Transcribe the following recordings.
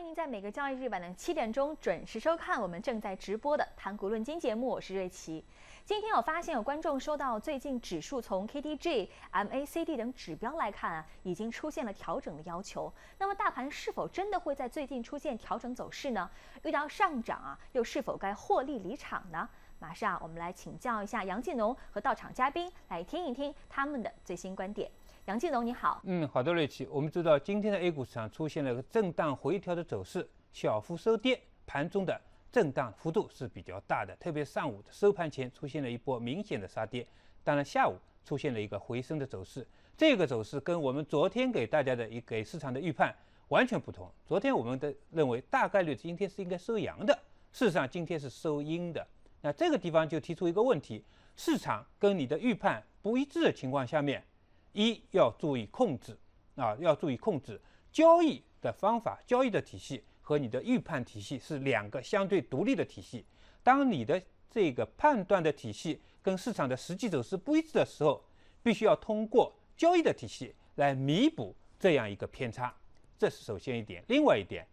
迎您在每个交易日晚的七点钟准时收看我们正在直播的《盘古论金》节目，我是瑞奇。今天我发现有观众收到，最近指数从 KDJ、MACD 等指标来看啊，已经出现了调整的要求。那么大盘是否真的会在最近出现调整走势呢？遇到上涨啊，又是否该获利离场呢？马上我们来请教一下杨建农和到场嘉宾，来听一听他们的最新观点。杨继荣，你好。嗯，好的，瑞奇。我们知道今天的 A 股市场出现了个震荡回调的走势，小幅收跌，盘中的震荡幅度是比较大的。特别上午收盘前出现了一波明显的杀跌，当然下午出现了一个回升的走势。这个走势跟我们昨天给大家的一给市场的预判完全不同。昨天我们的认为大概率今天是应该收阳的，事实上今天是收阴的。那这个地方就提出一个问题：市场跟你的预判不一致的情况下面。一要注意控制，啊，要注意控制交易的方法、交易的体系和你的预判体系是两个相对独立的体系。当你的这个判断的体系跟市场的实际走势不一致的时候，必须要通过交易的体系来弥补这样一个偏差。这是首先一点。另外一点，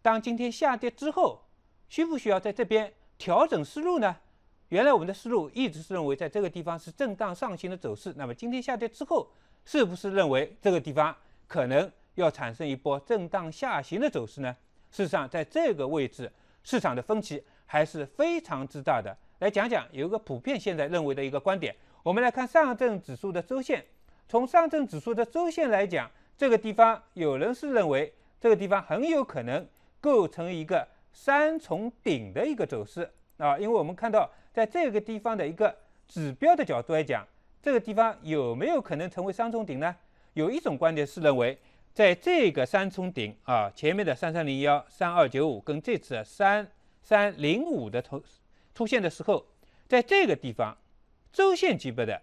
当今天下跌之后，需不需要在这边调整思路呢？原来我们的思路一直是认为，在这个地方是震荡上行的走势。那么今天下跌之后，是不是认为这个地方可能要产生一波震荡下行的走势呢？事实上，在这个位置，市场的分歧还是非常之大的。来讲讲，有一个普遍现在认为的一个观点。我们来看上证指数的周线。从上证指数的周线来讲，这个地方有人是认为，这个地方很有可能构成一个三重顶的一个走势啊，因为我们看到。在这个地方的一个指标的角度来讲，这个地方有没有可能成为三重顶呢？有一种观点是认为，在这个三重顶啊前面的三三零幺、三二九五跟这次三三零五的头出现的时候，在这个地方周线级别的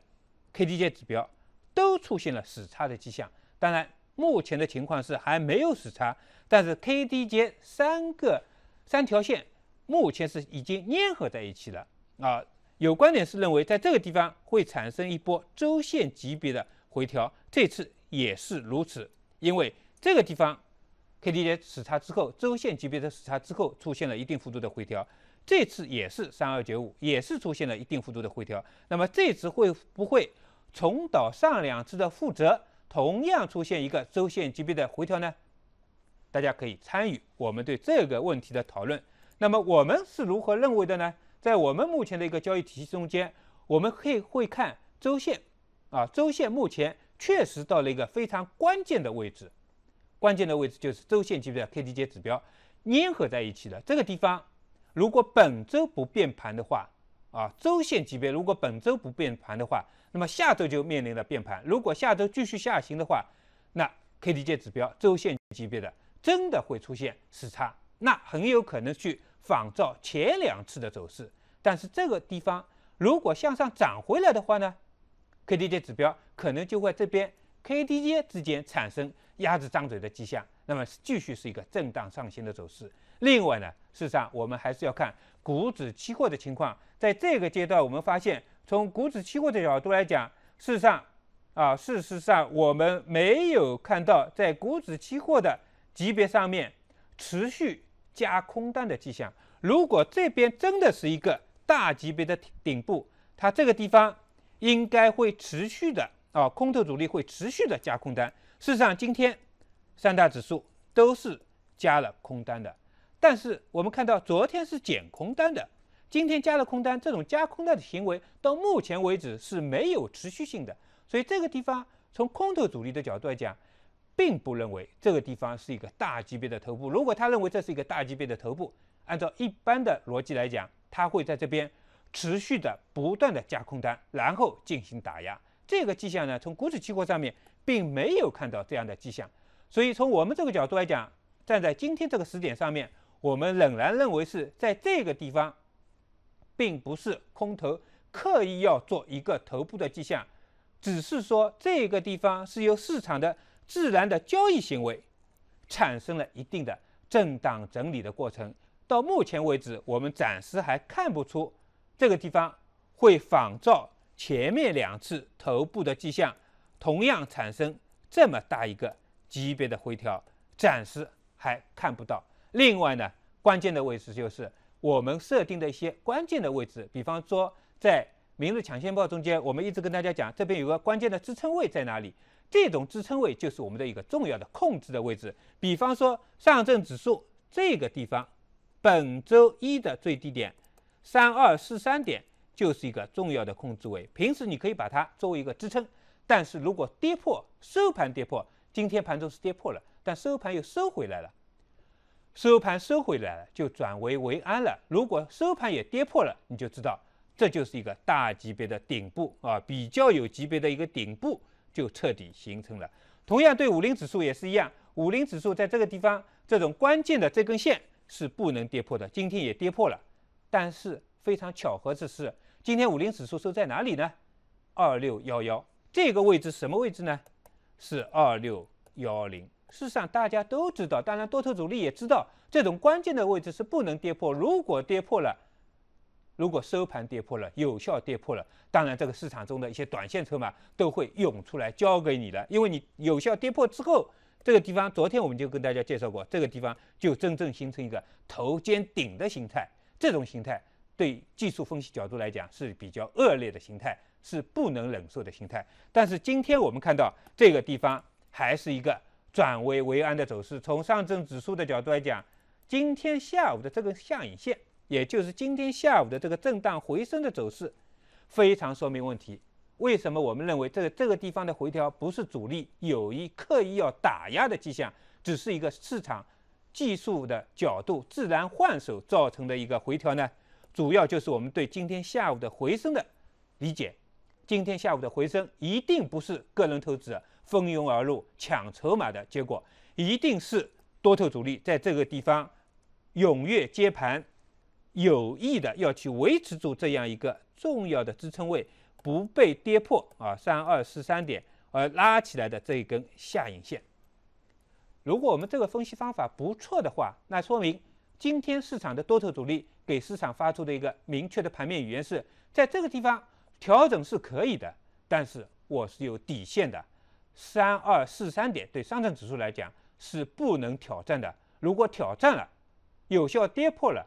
KDJ 指标都出现了死叉的迹象。当然，目前的情况是还没有死叉，但是 KDJ 三个三条线目前是已经粘合在一起了。啊，有观点是认为，在这个地方会产生一波周线级别的回调，这次也是如此。因为这个地方 KDJ 死叉之后，周线级别的死叉之后出现了一定幅度的回调，这次也是三二九五，也是出现了一定幅度的回调。那么这次会不会重蹈上两次的覆辙，同样出现一个周线级别的回调呢？大家可以参与我们对这个问题的讨论。那么我们是如何认为的呢？在我们目前的一个交易体系中间，我们可以会看周线，啊，周线目前确实到了一个非常关键的位置，关键的位置就是周线级别的 KDJ 指标粘合在一起的这个地方如果本周不变盘的话，啊，周线级别如果本周不变盘的话，那么下周就面临着变盘。如果下周继续下行的话，那 KDJ 指标周线级别的真的会出现死叉，那很有可能去。仿照前两次的走势，但是这个地方如果向上涨回来的话呢，KDJ 指标可能就会这边 KDJ 之间产生鸭子张嘴的迹象，那么继续是一个震荡上行的走势。另外呢，事实上我们还是要看股指期货的情况。在这个阶段，我们发现从股指期货的角度来讲，事实上啊，事实上我们没有看到在股指期货的级别上面持续。加空单的迹象，如果这边真的是一个大级别的顶部，它这个地方应该会持续的啊，空头主力会持续的加空单。事实上，今天三大指数都是加了空单的，但是我们看到昨天是减空单的，今天加了空单，这种加空单的行为到目前为止是没有持续性的，所以这个地方从空头主力的角度来讲。并不认为这个地方是一个大级别的头部。如果他认为这是一个大级别的头部，按照一般的逻辑来讲，他会在这边持续的不断的加空单，然后进行打压。这个迹象呢，从股指期货上面并没有看到这样的迹象。所以从我们这个角度来讲，站在今天这个时点上面，我们仍然认为是在这个地方，并不是空头刻意要做一个头部的迹象，只是说这个地方是由市场的。自然的交易行为产生了一定的震荡整理的过程。到目前为止，我们暂时还看不出这个地方会仿照前面两次头部的迹象，同样产生这么大一个级别的回调，暂时还看不到。另外呢，关键的位置就是我们设定的一些关键的位置，比方说在明日抢先报中间，我们一直跟大家讲，这边有个关键的支撑位在哪里。这种支撑位就是我们的一个重要的控制的位置。比方说上证指数这个地方，本周一的最低点三二四三点就是一个重要的控制位。平时你可以把它作为一个支撑，但是如果跌破收盘跌破，今天盘中是跌破了，但收盘又收回来了。收盘收回来了就转危为安了。如果收盘也跌破了，你就知道这就是一个大级别的顶部啊，比较有级别的一个顶部。就彻底形成了。同样对五零指数也是一样，五零指数在这个地方，这种关键的这根线是不能跌破的。今天也跌破了，但是非常巧合的是，今天五零指数收在哪里呢？二六幺幺这个位置，什么位置呢？是二六幺零。事实上大家都知道，当然多头主力也知道，这种关键的位置是不能跌破，如果跌破了。如果收盘跌破了，有效跌破了，当然这个市场中的一些短线筹码都会涌出来交给你了，因为你有效跌破之后，这个地方昨天我们就跟大家介绍过，这个地方就真正形成一个头肩顶的形态，这种形态对技术分析角度来讲是比较恶劣的形态，是不能忍受的形态。但是今天我们看到这个地方还是一个转危为安的走势。从上证指数的角度来讲，今天下午的这根下影线。也就是今天下午的这个震荡回升的走势，非常说明问题。为什么我们认为这个这个地方的回调不是主力有意刻意要打压的迹象，只是一个市场技术的角度自然换手造成的一个回调呢？主要就是我们对今天下午的回升的理解。今天下午的回升一定不是个人投资者蜂拥而入抢筹码的结果，一定是多头主力在这个地方踊跃接盘。有意的要去维持住这样一个重要的支撑位不被跌破啊，三二四三点而拉起来的这一根下影线。如果我们这个分析方法不错的话，那说明今天市场的多头主力给市场发出的一个明确的盘面语言是：在这个地方调整是可以的，但是我是有底线的，三二四三点对上证指数来讲是不能挑战的。如果挑战了，有效跌破了。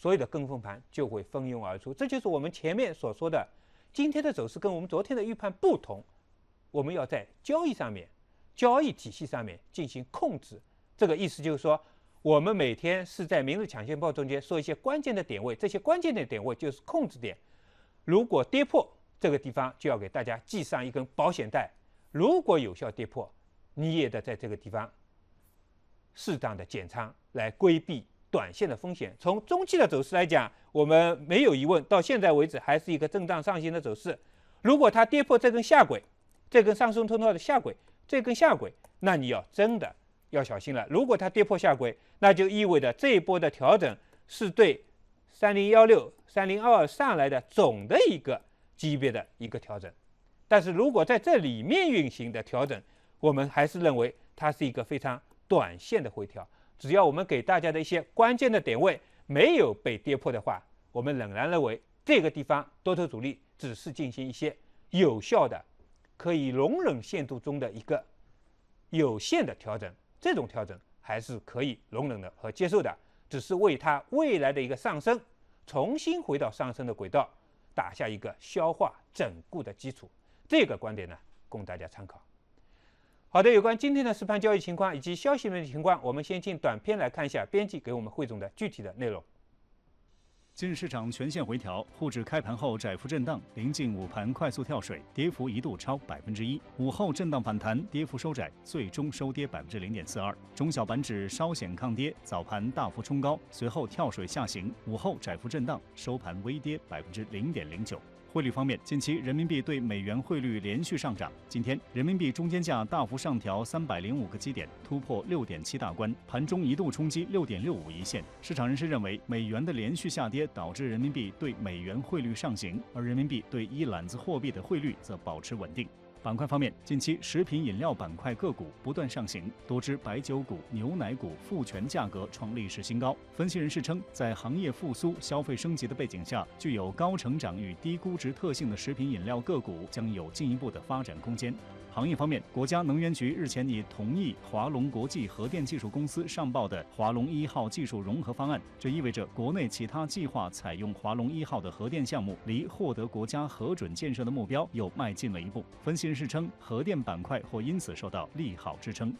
所有的跟风盘就会蜂拥而出，这就是我们前面所说的今天的走势跟我们昨天的预判不同。我们要在交易上面、交易体系上面进行控制。这个意思就是说，我们每天是在明日抢先报中间说一些关键的点位，这些关键的点位就是控制点。如果跌破这个地方，就要给大家系上一根保险带。如果有效跌破，你也得在这个地方适当的减仓来规避。短线的风险，从中期的走势来讲，我们没有疑问，到现在为止还是一个震荡上行的走势。如果它跌破这根下轨，这根上升通道的下轨，这根下轨，那你要真的要小心了。如果它跌破下轨，那就意味着这一波的调整是对三零幺六、三零二二上来的总的一个级别的一个调整。但是如果在这里面运行的调整，我们还是认为它是一个非常短线的回调。只要我们给大家的一些关键的点位没有被跌破的话，我们仍然认为这个地方多头主力只是进行一些有效的、可以容忍限度中的一个有限的调整，这种调整还是可以容忍的和接受的，只是为它未来的一个上升、重新回到上升的轨道打下一个消化整固的基础。这个观点呢，供大家参考。好的，有关今天的实盘交易情况以及消息面的情况，我们先进短片来看一下编辑给我们汇总的具体的内容。今日市场全线回调，沪指开盘后窄幅震荡，临近午盘快速跳水，跌幅一度超百分之一。午后震荡反弹，跌幅收窄，最终收跌百分之零点四二。中小板指稍显抗跌，早盘大幅冲高，随后跳水下行，午后窄幅震荡，收盘微跌百分之零点零九。汇率方面，近期人民币对美元汇率连续上涨。今天，人民币中间价大幅上调三百零五个基点，突破六点七大关，盘中一度冲击六点六五一线。市场人士认为，美元的连续下跌导致人民币对美元汇率上行，而人民币对一揽子货币的汇率则保持稳定。板块方面，近期食品饮料板块个股不断上行，多只白酒股、牛奶股复权价格创历史新高。分析人士称，在行业复苏、消费升级的背景下，具有高成长与低估值特性的食品饮料个股将有进一步的发展空间。行业方面，国家能源局日前已同意华龙国际核电技术公司上报的华龙一号技术融合方案，这意味着国内其他计划采用华龙一号的核电项目离获得国家核准建设的目标又迈进了一步。分析人士称，核电板块或因此受到利好支撑。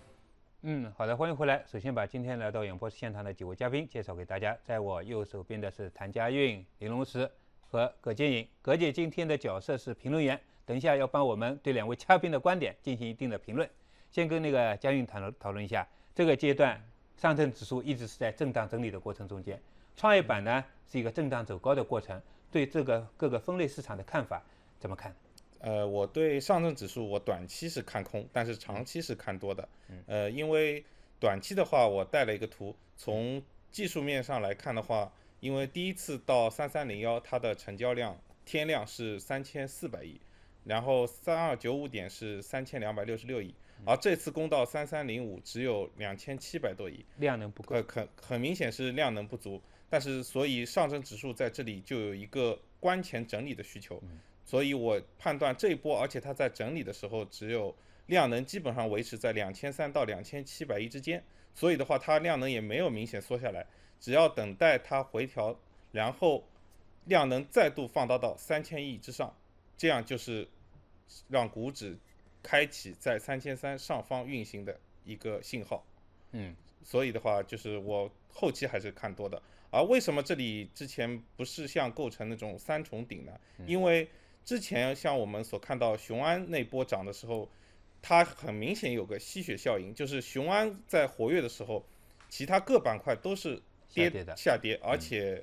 嗯，好的，欢迎回来。首先把今天来到演播室现场的几位嘉宾介绍给大家，在我右手边的是谭家韵、李龙石和葛建颖，葛姐今天的角色是评论员。等一下，要帮我们对两位嘉宾的观点进行一定的评论。先跟那个江运谈讨论一下，这个阶段上证指数一直是在震荡整理的过程中间，创业板呢是一个震荡走高的过程。对这个各个分类市场的看法怎么看？呃，我对上证指数，我短期是看空，但是长期是看多的。呃，因为短期的话，我带了一个图，从技术面上来看的话，因为第一次到三三零幺，它的成交量天量是三千四百亿。然后三二九五点是三千两百六十六亿，而这次攻到三三零五只有两千七百多亿，量能不够，很很明显是量能不足。但是，所以上证指数在这里就有一个关前整理的需求，所以我判断这一波，而且它在整理的时候只有量能基本上维持在两千三到两千七百亿之间，所以的话它量能也没有明显缩下来。只要等待它回调，然后量能再度放大到三千亿之上。这样就是让股指开启在三千三上方运行的一个信号，嗯，所以的话就是我后期还是看多的。而为什么这里之前不是像构成那种三重顶呢？因为之前像我们所看到雄安那波涨的时候，它很明显有个吸血效应，就是雄安在活跃的时候，其他各板块都是跌的下跌，而且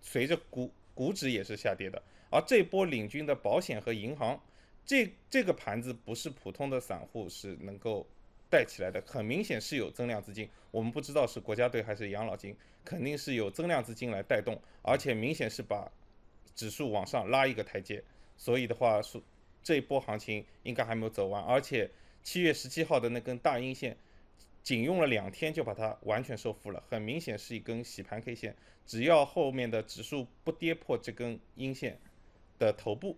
随着股股指也是下跌的。而这波领军的保险和银行，这这个盘子不是普通的散户是能够带起来的，很明显是有增量资金，我们不知道是国家队还是养老金，肯定是有增量资金来带动，而且明显是把指数往上拉一个台阶，所以的话是这一波行情应该还没有走完，而且七月十七号的那根大阴线，仅用了两天就把它完全收复了，很明显是一根洗盘 K 线，只要后面的指数不跌破这根阴线。的头部，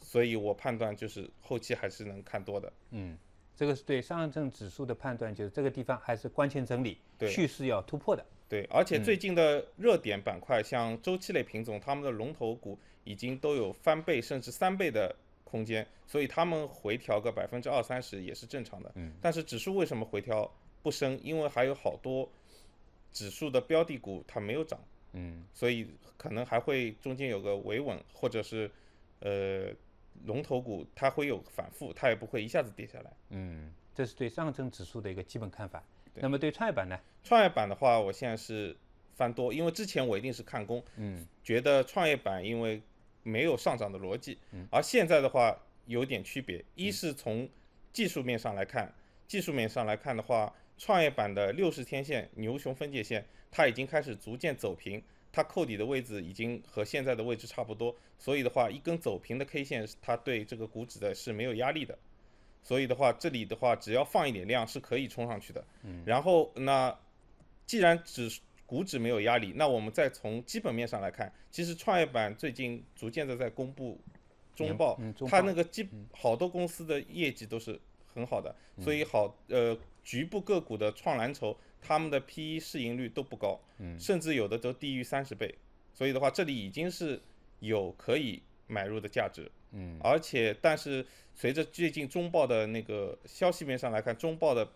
所以我判断就是后期还是能看多的。嗯，这个是对上证指数的判断，就是这个地方还是关键整理，趋势要突破的。对，而且最近的热点板块，像周期类品种，他们的龙头股已经都有翻倍甚至三倍的空间，所以他们回调个百分之二三十也是正常的。嗯。但是指数为什么回调不升？因为还有好多指数的标的股它没有涨。嗯，所以可能还会中间有个维稳，或者是，呃，龙头股它会有反复，它也不会一下子跌下来。嗯，这是对上证指数的一个基本看法。那么对创业板呢？创业板的话，我现在是翻多，因为之前我一定是看空，嗯，觉得创业板因为没有上涨的逻辑，嗯，而现在的话有点区别，一是从技术面上来看，技术面上来看的话，创业板的六十天线牛熊分界线。它已经开始逐渐走平，它扣底的位置已经和现在的位置差不多，所以的话，一根走平的 K 线，它对这个股指的是没有压力的，所以的话，这里的话，只要放一点量是可以冲上去的。嗯。然后那，既然指股指没有压力，那我们再从基本面上来看，其实创业板最近逐渐的在公布中报，中报，它那个基好多公司的业绩都是很好的，所以好呃，局部个股的创蓝筹。他们的 P E 市盈率都不高，嗯，甚至有的都低于三十倍，所以的话，这里已经是有可以买入的价值，嗯，而且，但是随着最近中报的那个消息面上来看，中报的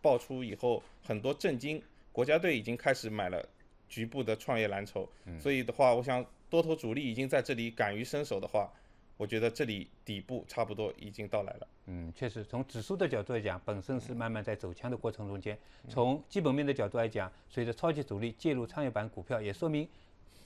爆出以后，很多震金国家队已经开始买了局部的创业蓝筹，所以的话，我想多头主力已经在这里敢于伸手的话。我觉得这里底部差不多已经到来了。嗯，确实，从指数的角度来讲，本身是慢慢在走强的过程中间。从基本面的角度来讲，随着超级主力介入创业板股票，也说明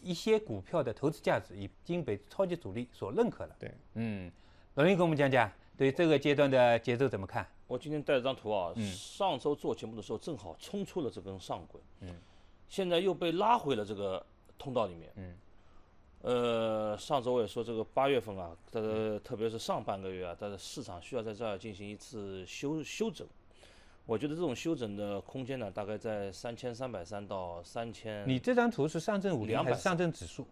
一些股票的投资价值已经被超级主力所认可了。对，嗯，老林跟我们讲讲对这个阶段的节奏怎么看？我今天带了张图啊，上周做节目的时候正好冲出了这根上轨，嗯，现在又被拉回了这个通道里面，嗯。呃，上周我也说这个八月份啊，它的特别是上半个月啊，它的市场需要在这儿进行一次修修整。我觉得这种修整的空间呢，大概在三千三百三到三千。你这张图是上证五零还是上证指数？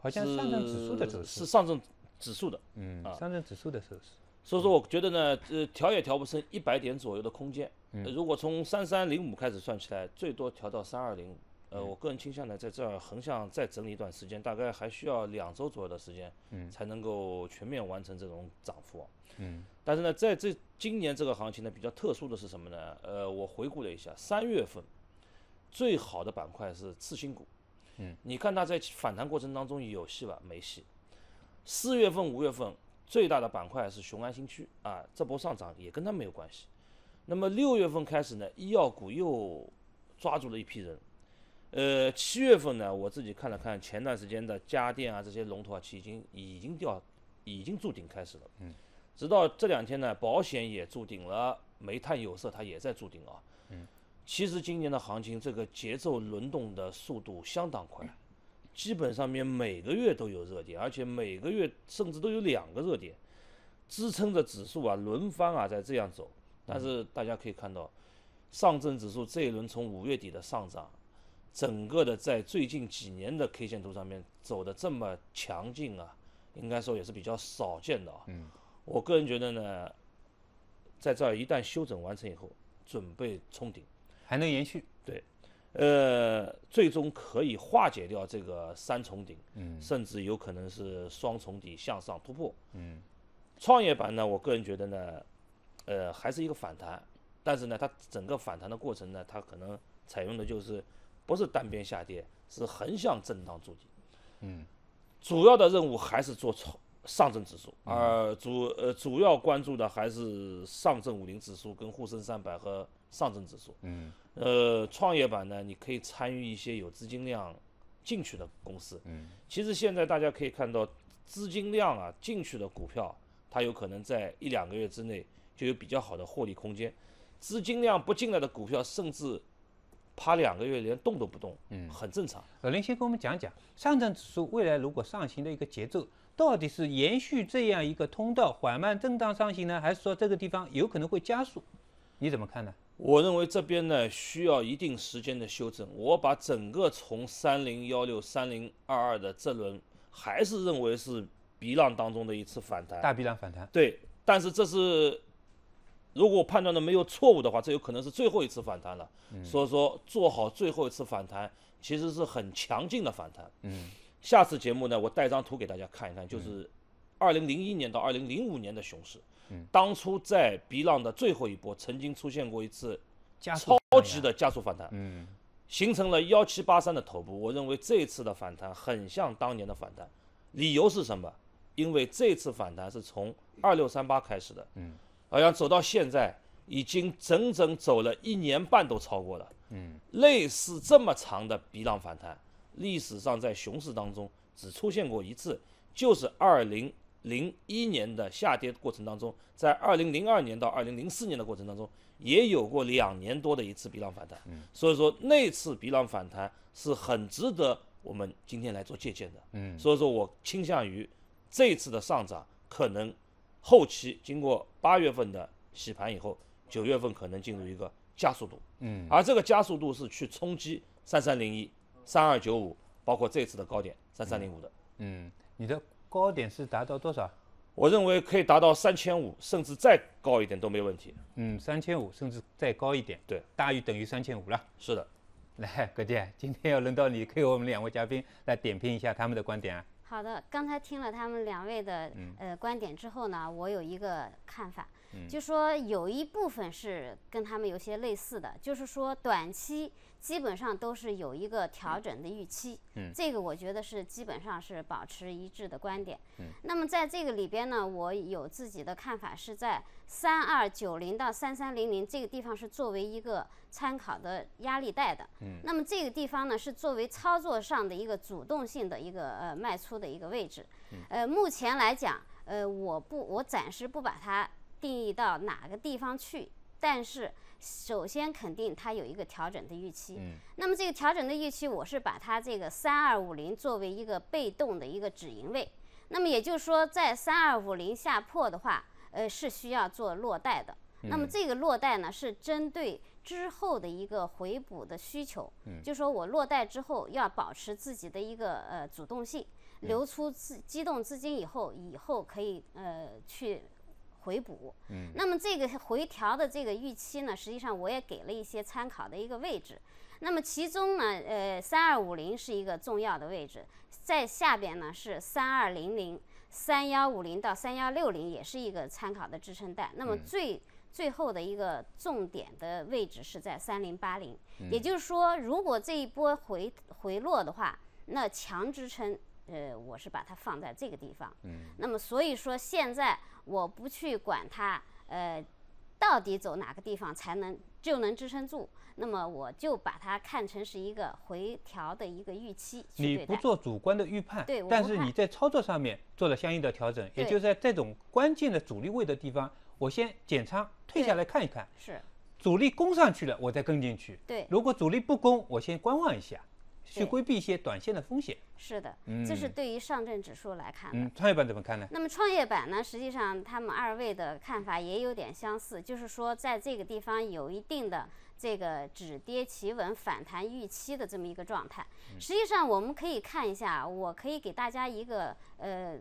好像上证指数的走势。是上证指数的。嗯，啊，上证指数的走势。所以说，我觉得呢，呃，调也调不升一百点左右的空间。嗯。如果从三三零五开始算起来，最多调到三二零五。呃，我个人倾向呢，在这儿横向再整理一段时间，大概还需要两周左右的时间，才能够全面完成这种涨幅。嗯。但是呢，在这今年这个行情呢，比较特殊的是什么呢？呃，我回顾了一下，三月份最好的板块是次新股。嗯。你看它在反弹过程当中有戏吧？没戏。四月份、五月份最大的板块是雄安新区啊，这波上涨也跟它没有关系。那么六月份开始呢，医药股又抓住了一批人。呃，七月份呢，我自己看了看，前段时间的家电啊，这些龙头啊，其实已经已经掉，已经筑顶开始了。嗯，直到这两天呢，保险也筑顶了，煤炭、有色它也在筑顶啊。嗯，其实今年的行情，这个节奏轮动的速度相当快，基本上面每个月都有热点，而且每个月甚至都有两个热点支撑着指数啊，轮番啊在这样走。但是大家可以看到，上证指数这一轮从五月底的上涨。整个的在最近几年的 K 线图上面走的这么强劲啊，应该说也是比较少见的。嗯，我个人觉得呢，在这儿一旦修整完成以后，准备冲顶，还能延续？对，呃，最终可以化解掉这个三重顶，嗯，甚至有可能是双重底向上突破。嗯，创业板呢，我个人觉得呢，呃，还是一个反弹，但是呢，它整个反弹的过程呢，它可能采用的就是。不是单边下跌，是横向震荡筑底。嗯，主要的任务还是做上证指数，而主呃主要关注的还是上证五零指数、跟沪深三百和上证指数。嗯，呃，创业板呢，你可以参与一些有资金量进去的公司。嗯，其实现在大家可以看到，资金量啊进去的股票，它有可能在一两个月之内就有比较好的获利空间。资金量不进来的股票，甚至。趴两个月连动都不动，嗯，很正常。老林，先跟我们讲讲上证指数未来如果上行的一个节奏，到底是延续这样一个通道缓慢震荡上行呢，还是说这个地方有可能会加速？你怎么看呢？我认为这边呢需要一定时间的修正。我把整个从三零幺六三零二二的这轮还是认为是鼻浪当中的一次反弹，大鼻浪反弹。对，但是这是。如果我判断的没有错误的话，这有可能是最后一次反弹了。所以说，做好最后一次反弹，其实是很强劲的反弹。嗯，下次节目呢，我带张图给大家看一看，就是二零零一年到二零零五年的熊市。嗯，当初在碧浪的最后一波，曾经出现过一次超级的加速反弹。嗯，形成了幺七八三的头部。我认为这次的反弹很像当年的反弹，理由是什么？因为这次反弹是从二六三八开始的。嗯。好像走到现在已经整整走了一年半都超过了。嗯，类似这么长的鼻浪反弹，历史上在熊市当中只出现过一次，就是二零零一年的下跌过程当中，在二零零二年到二零零四年的过程当中也有过两年多的一次鼻浪反弹。嗯，所以说那次鼻浪反弹是很值得我们今天来做借鉴的。嗯，所以说我倾向于这次的上涨可能。后期经过八月份的洗盘以后，九月份可能进入一个加速度，嗯，而这个加速度是去冲击三三零一、三二九五，包括这次的高点三三零五的。嗯，你的高点是达到多少？我认为可以达到三千五，甚至再高一点都没问题。嗯，三千五，甚至再高一点。对，大于等于三千五了。是的。来，葛店，今天要轮到你给我们两位嘉宾来点评一下他们的观点啊。好的，刚才听了他们两位的呃观点之后呢，我有一个看法。就说有一部分是跟他们有些类似的，就是说短期基本上都是有一个调整的预期，嗯，这个我觉得是基本上是保持一致的观点。嗯，那么在这个里边呢，我有自己的看法，是在三二九零到三三零零这个地方是作为一个参考的压力带的，嗯，那么这个地方呢是作为操作上的一个主动性的一个呃卖出的一个位置，呃，目前来讲，呃，我不，我暂时不把它。定义到哪个地方去？但是首先肯定它有一个调整的预期。嗯。那么这个调整的预期，我是把它这个三二五零作为一个被动的一个止盈位。那么也就是说，在三二五零下破的话，呃，是需要做落袋的。那么这个落袋呢，是针对之后的一个回补的需求。嗯。就说我落袋之后要保持自己的一个呃主动性，留出自机动资金以后，以后可以呃去。回补，嗯，那么这个回调的这个预期呢，实际上我也给了一些参考的一个位置。那么其中呢，呃，三二五零是一个重要的位置，在下边呢是三二零零、三幺五零到三幺六零也是一个参考的支撑带。那么最最后的一个重点的位置是在三零八零，也就是说，如果这一波回回落的话，那强支撑。呃，我是把它放在这个地方。嗯。那么所以说，现在我不去管它，呃，到底走哪个地方才能就能支撑住？那么我就把它看成是一个回调的一个预期。你不做主观的预判。对。但是你在操作上面做了相应的调整，也就是在这种关键的阻力位的地方，我先减仓退下来看一看。是。主力攻上去了，我再跟进去。对。如果主力不攻，我先观望一下。去规避一些短线的风险。是的，这是对于上证指数来看。嗯，创业板怎么看呢？那么创业板呢？实际上，他们二位的看法也有点相似，就是说在这个地方有一定的这个止跌企稳反弹预期的这么一个状态。实际上，我们可以看一下，我可以给大家一个呃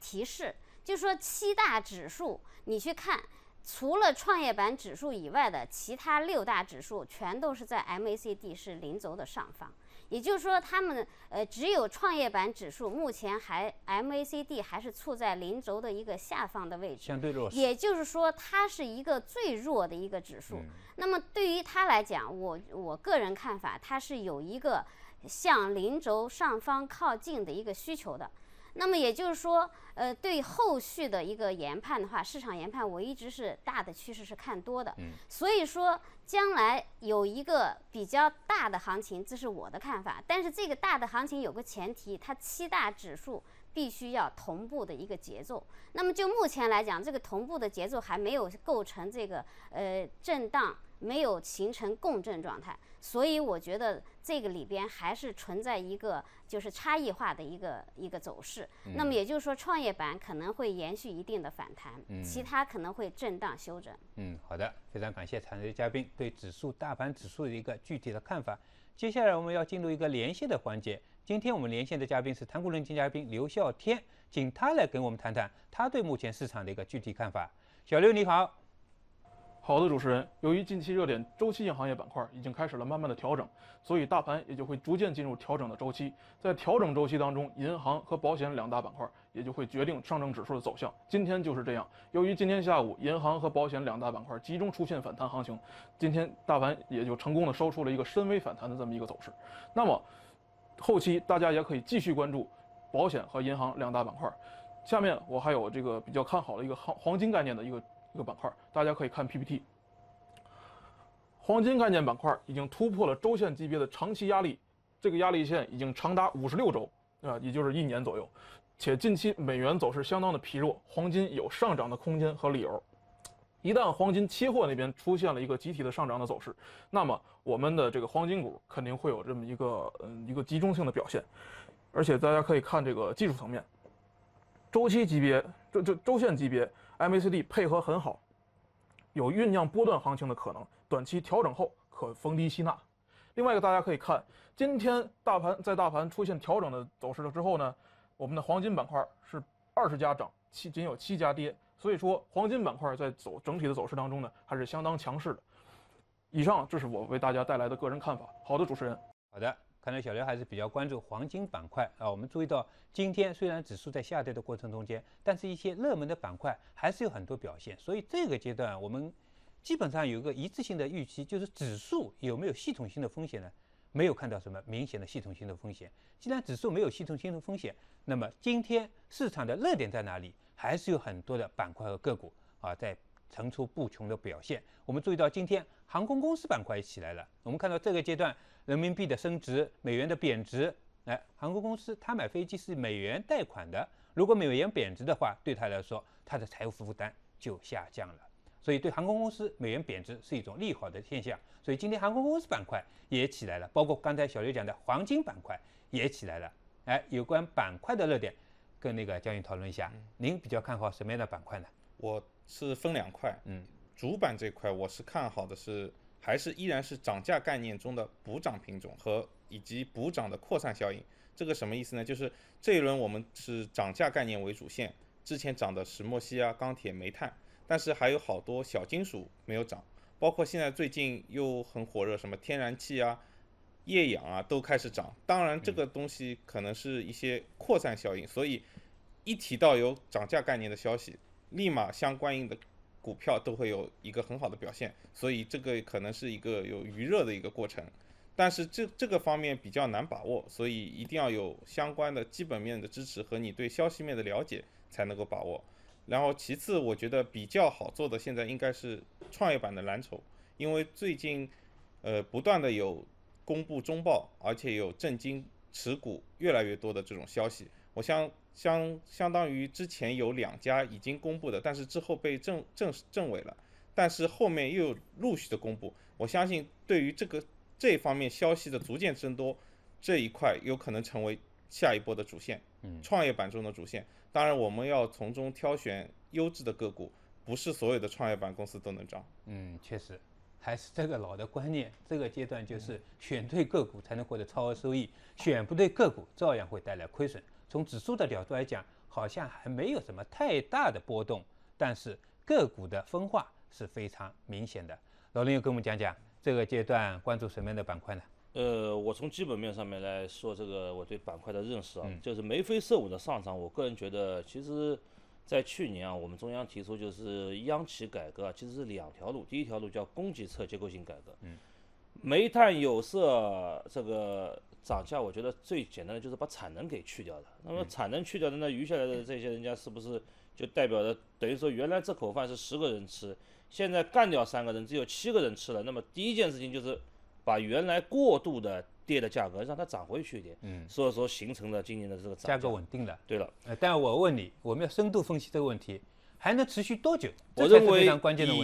提示，就说七大指数你去看，除了创业板指数以外的其他六大指数全都是在 MACD 是零轴的上方。也就是说，他们呃，只有创业板指数目前还 MACD 还是处在零轴的一个下方的位置，相对弱。也就是说，它是一个最弱的一个指数。那么对于它来讲，我我个人看法，它是有一个向零轴上方靠近的一个需求的。那么也就是说，呃，对后续的一个研判的话，市场研判我一直是大的趋势是看多的。所以说。将来有一个比较大的行情，这是我的看法。但是这个大的行情有个前提，它七大指数必须要同步的一个节奏。那么就目前来讲，这个同步的节奏还没有构成这个呃震荡，没有形成共振状态。所以我觉得这个里边还是存在一个就是差异化的一个一个走势。那么也就是说，创业板可能会延续一定的反弹，其他可能会震荡休整。嗯，好的，非常感谢两位嘉宾对指数、大盘指数的一个具体的看法。接下来我们要进入一个连线的环节。今天我们连线的嘉宾是谈股论金嘉宾刘孝天，请他来跟我们谈谈他对目前市场的一个具体看法。小刘，你好。好的，主持人，由于近期热点周期性行业板块已经开始了慢慢的调整，所以大盘也就会逐渐进入调整的周期。在调整周期当中，银行和保险两大板块也就会决定上证指数的走向。今天就是这样，由于今天下午银行和保险两大板块集中出现反弹行情，今天大盘也就成功的收出了一个深 V 反弹的这么一个走势。那么，后期大家也可以继续关注保险和银行两大板块。下面我还有这个比较看好的一个行黄金概念的一个。一个板块，大家可以看 PPT。黄金概念板块已经突破了周线级别的长期压力，这个压力线已经长达五十六周啊，也就是一年左右。且近期美元走势相当的疲弱，黄金有上涨的空间和理由。一旦黄金期货那边出现了一个集体的上涨的走势，那么我们的这个黄金股肯定会有这么一个嗯一个集中性的表现。而且大家可以看这个技术层面，周期级别，这这周线级别。MACD 配合很好，有酝酿波段行情的可能，短期调整后可逢低吸纳。另外一个，大家可以看，今天大盘在大盘出现调整的走势了之后呢，我们的黄金板块是二十家涨，七仅有七家跌，所以说黄金板块在走整体的走势当中呢，还是相当强势的。以上，就是我为大家带来的个人看法。好的，主持人。好的。看来小刘还是比较关注黄金板块啊。我们注意到，今天虽然指数在下跌的过程中间，但是一些热门的板块还是有很多表现。所以这个阶段我们基本上有一个一致性的预期，就是指数有没有系统性的风险呢？没有看到什么明显的系统性的风险。既然指数没有系统性的风险，那么今天市场的热点在哪里？还是有很多的板块和个股啊在。层出不穷的表现，我们注意到今天航空公司板块也起来了。我们看到这个阶段人民币的升值，美元的贬值，哎，航空公司他买飞机是美元贷款的，如果美元贬值的话，对他来说他的财务负担就下降了，所以对航空公司美元贬值是一种利好的现象。所以今天航空公司板块也起来了，包括刚才小刘讲的黄金板块也起来了，哎，有关板块的热点，跟那个江宇讨论一下，您比较看好什么样的板块呢？我。是分两块，嗯，主板这块我是看好的，是还是依然是涨价概念中的补涨品种和以及补涨的扩散效应。这个什么意思呢？就是这一轮我们是涨价概念为主线，之前涨的石墨烯啊、钢铁、煤炭，但是还有好多小金属没有涨，包括现在最近又很火热什么天然气啊、液氧啊都开始涨。当然这个东西可能是一些扩散效应，所以一提到有涨价概念的消息。立马相关应的股票都会有一个很好的表现，所以这个可能是一个有余热的一个过程，但是这这个方面比较难把握，所以一定要有相关的基本面的支持和你对消息面的了解才能够把握。然后其次，我觉得比较好做的现在应该是创业板的蓝筹，因为最近呃不断的有公布中报，而且有震惊持股越来越多的这种消息，我相相相当于之前有两家已经公布的，但是之后被证证证伪了，但是后面又有陆续的公布。我相信，对于这个这方面消息的逐渐增多这一块，有可能成为下一波的主线，嗯，创业板中的主线。当然，我们要从中挑选优质的个股，不是所有的创业板公司都能涨。嗯，确实，还是这个老的观念，这个阶段就是选对个股才能获得超额收益，选不对个股照样会带来亏损。从指数的角度来讲，好像还没有什么太大的波动，但是个股的分化是非常明显的。老林，又给我们讲讲这个阶段关注什么样的板块呢？呃，我从基本面上面来说，这个我对板块的认识啊，就是眉飞色舞的上涨。我个人觉得，其实，在去年啊，我们中央提出就是央企改革啊，其实是两条路，第一条路叫供给侧结构性改革，嗯，煤炭、有色这个。涨价，我觉得最简单的就是把产能给去掉了。那么产能去掉的，那余下来的这些人家是不是就代表着等于说原来这口饭是十个人吃，现在干掉三个人，只有七个人吃了。那么第一件事情就是把原来过度的跌的价格让它涨回去一点。嗯，所以说形成了今年的这个涨价。价格稳定了。对了。呃，但我问你，我们要深度分析这个问题，还能持续多久？我认为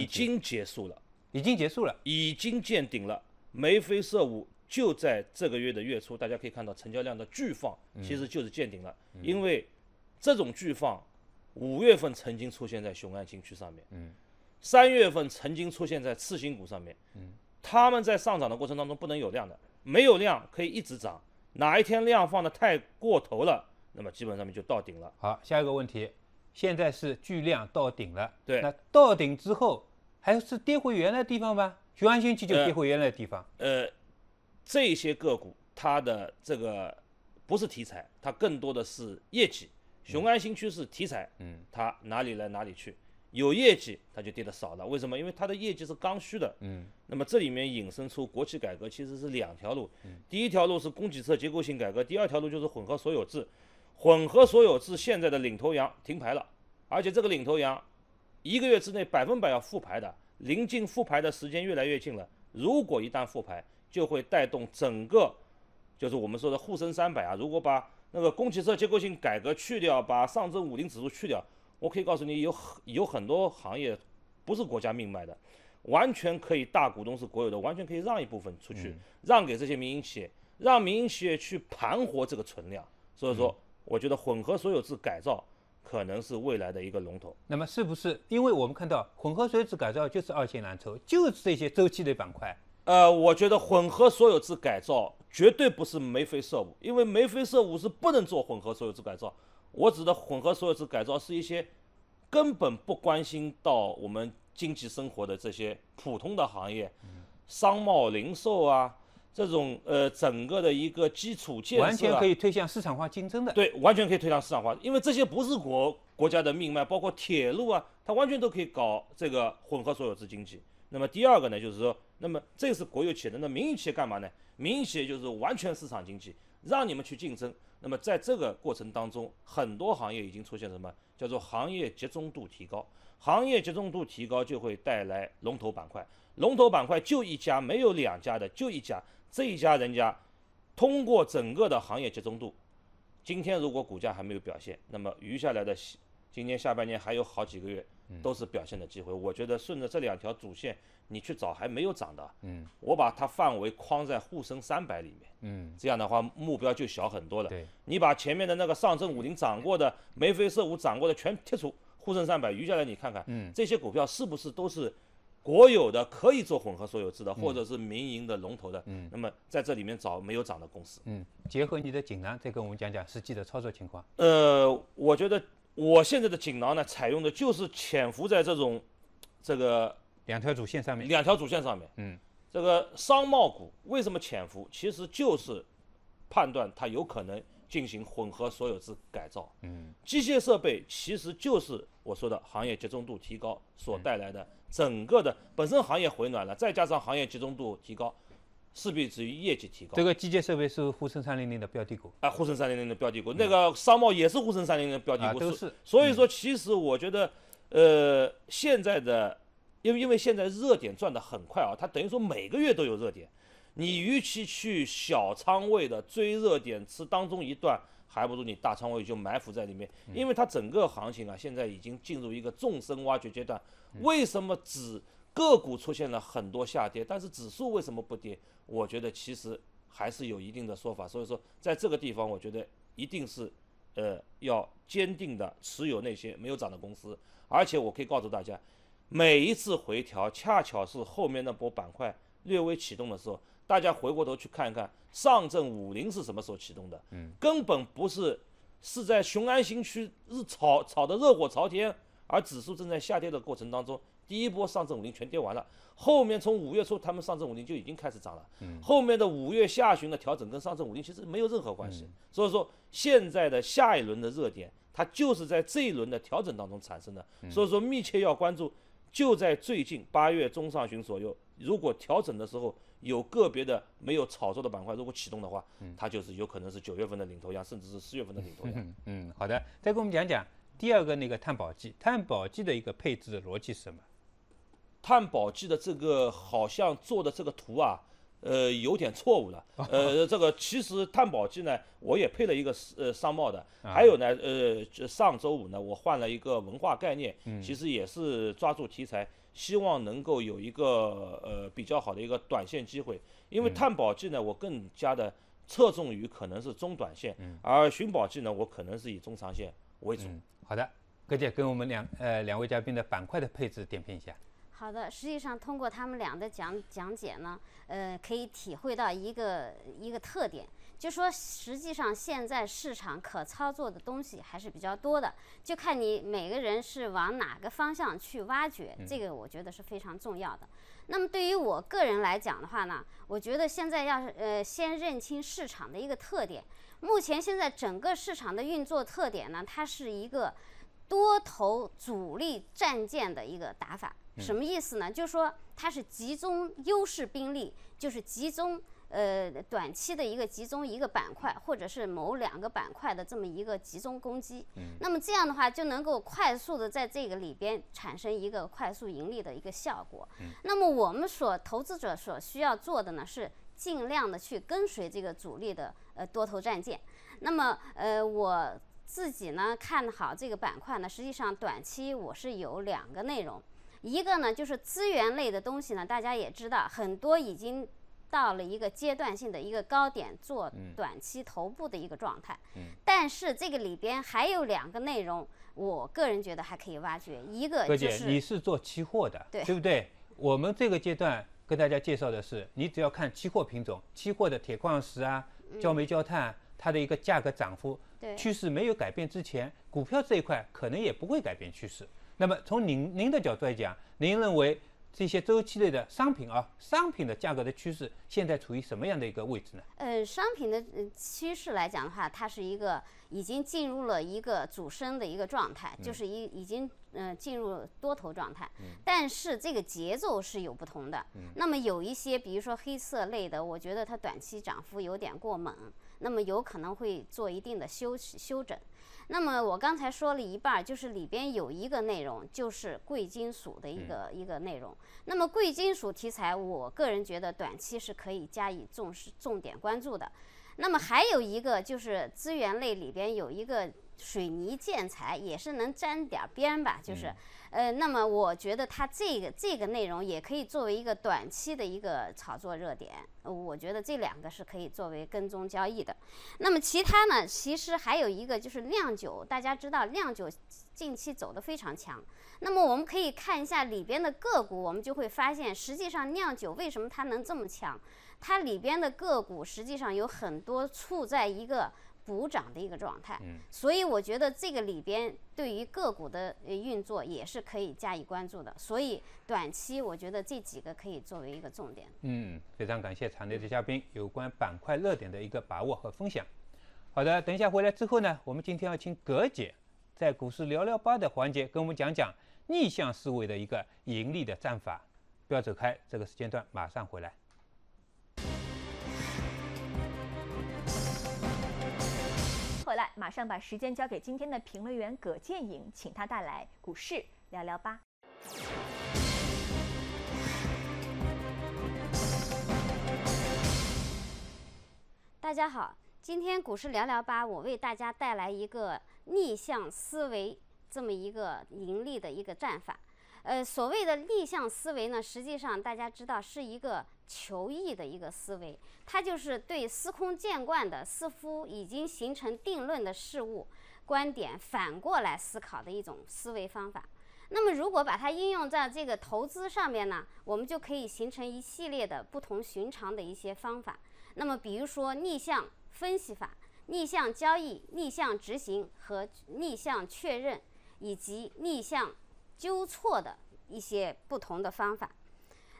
已经结束了。已经结束了。已经见顶了，眉飞色舞。就在这个月的月初，大家可以看到成交量的巨放，其实就是见顶了。因为这种巨放，五月份曾经出现在雄安新区上面，嗯，三月份曾经出现在次新股上面，嗯，他们在上涨的过程当中不能有量的，没有量可以一直涨，哪一天量放的太过头了，那么基本上面就到顶了。好，下一个问题，现在是巨量到顶了，对，那到顶之后还是跌回原来的地方吗？雄安新区就跌回原来的地方？呃。这些个股，它的这个不是题材，它更多的是业绩。雄安新区是题材，嗯，它哪里来哪里去，有业绩它就跌得少了。为什么？因为它的业绩是刚需的，嗯。那么这里面引申出国企改革其实是两条路，第一条路是供给侧结构性改革，第二条路就是混合所有制。混合所有制现在的领头羊停牌了，而且这个领头羊一个月之内百分百要复牌的，临近复牌的时间越来越近了。如果一旦复牌，就会带动整个，就是我们说的沪深三百啊。如果把那个供给侧结构性改革去掉，把上证五零指数去掉，我可以告诉你，有很有很多行业不是国家命脉的，完全可以大股东是国有的，完全可以让一部分出去，让给这些民营企业，让民营企业去盘活这个存量。所以说，我觉得混合所有制改造可能是未来的一个龙头。那么是不是？因为我们看到混合所有制改造就是二线蓝筹，就是这些周期类板块。呃，我觉得混合所有制改造绝对不是眉飞色舞，因为眉飞色舞是不能做混合所有制改造。我指的混合所有制改造是一些根本不关心到我们经济生活的这些普通的行业，商贸零售啊这种呃整个的一个基础建设完全可以推向市场化竞争的。对，完全可以推向市场化，因为这些不是国国家的命脉，包括铁路啊，它完全都可以搞这个混合所有制经济。那么第二个呢，就是说，那么这是国有企业，那民营企业干嘛呢？民营企业就是完全市场经济，让你们去竞争。那么在这个过程当中，很多行业已经出现什么叫做行业集中度提高。行业集中度提高就会带来龙头板块，龙头板块就一家，没有两家的，就一家。这一家人家通过整个的行业集中度，今天如果股价还没有表现，那么余下来的。今年下半年还有好几个月，都是表现的机会。我觉得顺着这两条主线，你去找还没有涨的。嗯，我把它范围框在沪深三百里面。嗯，这样的话目标就小很多了。对，你把前面的那个上证五零涨过的、眉飞色舞涨过的全剔除，沪深三百余下来你看看，嗯，这些股票是不是都是国有的、可以做混合所有制的，或者是民营的龙头的？嗯，那么在这里面找没有涨的公司。嗯，结合你的锦囊，再跟我们讲讲实际的操作情况。呃，我觉得。我现在的锦囊呢，采用的就是潜伏在这种，这个两条主线上面，两条主线上面，嗯，这个商贸股为什么潜伏，其实就是判断它有可能进行混合所有制改造，嗯，机械设备其实就是我说的行业集中度提高所带来的，整个的本身行业回暖了，再加上行业集中度提高。势必至于业绩提高。这个机械设备是沪深三零零的标的股啊，沪深三零零的标的股，那个商贸也是沪深三零零的标的股。都是。所以说，其实我觉得，呃，现在的，因为因为现在热点转得很快啊，它等于说每个月都有热点，你与其去小仓位的追热点吃当中一段，还不如你大仓位就埋伏在里面，因为它整个行情啊，现在已经进入一个纵深挖掘阶段。为什么只？个股出现了很多下跌，但是指数为什么不跌？我觉得其实还是有一定的说法。所以说，在这个地方，我觉得一定是，呃，要坚定的持有那些没有涨的公司。而且我可以告诉大家，每一次回调，恰巧是后面那波板块略微启动的时候。大家回过头去看一看，上证五零是什么时候启动的？嗯，根本不是，是在雄安新区日炒炒的热火朝天，而指数正在下跌的过程当中。第一波上证五零全跌完了，后面从五月初他们上证五零就已经开始涨了。后面的五月下旬的调整跟上证五零其实没有任何关系。所以说现在的下一轮的热点，它就是在这一轮的调整当中产生的。所以说密切要关注，就在最近八月中上旬左右，如果调整的时候有个别的没有炒作的板块，如果启动的话，它就是有可能是九月份的领头羊，甚至是四月份的领头羊。嗯，好的，再给我们讲讲第二个那个碳保剂，碳保剂的一个配置逻辑是什么？探宝记的这个好像做的这个图啊，呃，有点错误了。呃，这个其实探宝记呢，我也配了一个呃商贸的，还有呢，呃，上周五呢，我换了一个文化概念，其实也是抓住题材，希望能够有一个呃比较好的一个短线机会。因为探宝记呢，我更加的侧重于可能是中短线，而寻宝记呢，我可能是以中长线为主。好的，葛姐跟我们两呃两位嘉宾的板块的配置点评一下。好的，实际上通过他们俩的讲讲解呢，呃，可以体会到一个一个特点，就说实际上现在市场可操作的东西还是比较多的，就看你每个人是往哪个方向去挖掘，这个我觉得是非常重要的。那么对于我个人来讲的话呢，我觉得现在要是呃先认清市场的一个特点，目前现在整个市场的运作特点呢，它是一个多头主力战舰的一个打法。什么意思呢？就是说它是集中优势兵力，就是集中呃短期的一个集中一个板块，或者是某两个板块的这么一个集中攻击。嗯。那么这样的话就能够快速的在这个里边产生一个快速盈利的一个效果。嗯。那么我们所投资者所需要做的呢，是尽量的去跟随这个主力的呃多头战舰。那么呃我自己呢看好这个板块呢，实际上短期我是有两个内容。一个呢，就是资源类的东西呢，大家也知道，很多已经到了一个阶段性的一个高点，做短期头部的一个状态。嗯。但是这个里边还有两个内容，我个人觉得还可以挖掘。一个就是，你是做期货的，对对不对？我们这个阶段跟大家介绍的是，你只要看期货品种，期货的铁矿石啊、焦煤、焦炭，它的一个价格涨幅趋势没有改变之前，股票这一块可能也不会改变趋势。那么从您您的角度来讲，您认为这些周期类的商品啊，商品的价格的趋势现在处于什么样的一个位置呢？嗯，商品的趋势来讲的话，它是一个已经进入了一个主升的一个状态，就是已已经嗯进入多头状态。但是这个节奏是有不同的。嗯。那么有一些，比如说黑色类的，我觉得它短期涨幅有点过猛，那么有可能会做一定的休息休整。那么我刚才说了一半儿，就是里边有一个内容，就是贵金属的一个一个内容。那么贵金属题材，我个人觉得短期是可以加以重视、重点关注的。那么还有一个就是资源类里边有一个水泥建材，也是能沾点儿边吧，就是。呃，那么我觉得它这个这个内容也可以作为一个短期的一个炒作热点。我觉得这两个是可以作为跟踪交易的。那么其他呢？其实还有一个就是酿酒，大家知道酿酒近期走得非常强。那么我们可以看一下里边的个股，我们就会发现，实际上酿酒为什么它能这么强？它里边的个股实际上有很多处在一个。补涨的一个状态，嗯，所以我觉得这个里边对于个股的运作也是可以加以关注的，所以短期我觉得这几个可以作为一个重点。嗯，非常感谢场内的嘉宾有关板块热点的一个把握和分享。好的，等一下回来之后呢，我们今天要请葛姐在股市聊聊吧的环节跟我们讲讲逆向思维的一个盈利的战法。不要走开，这个时间段马上回来。回来，马上把时间交给今天的评论员葛剑影，请他带来股市聊聊吧。大家好，今天股市聊聊吧，我为大家带来一个逆向思维这么一个盈利的一个战法。呃，所谓的逆向思维呢，实际上大家知道是一个求异的一个思维，它就是对司空见惯的、似乎已经形成定论的事物观点反过来思考的一种思维方法。那么，如果把它应用在这个投资上面呢，我们就可以形成一系列的不同寻常的一些方法。那么，比如说逆向分析法、逆向交易、逆向执行和逆向确认，以及逆向。纠错的一些不同的方法。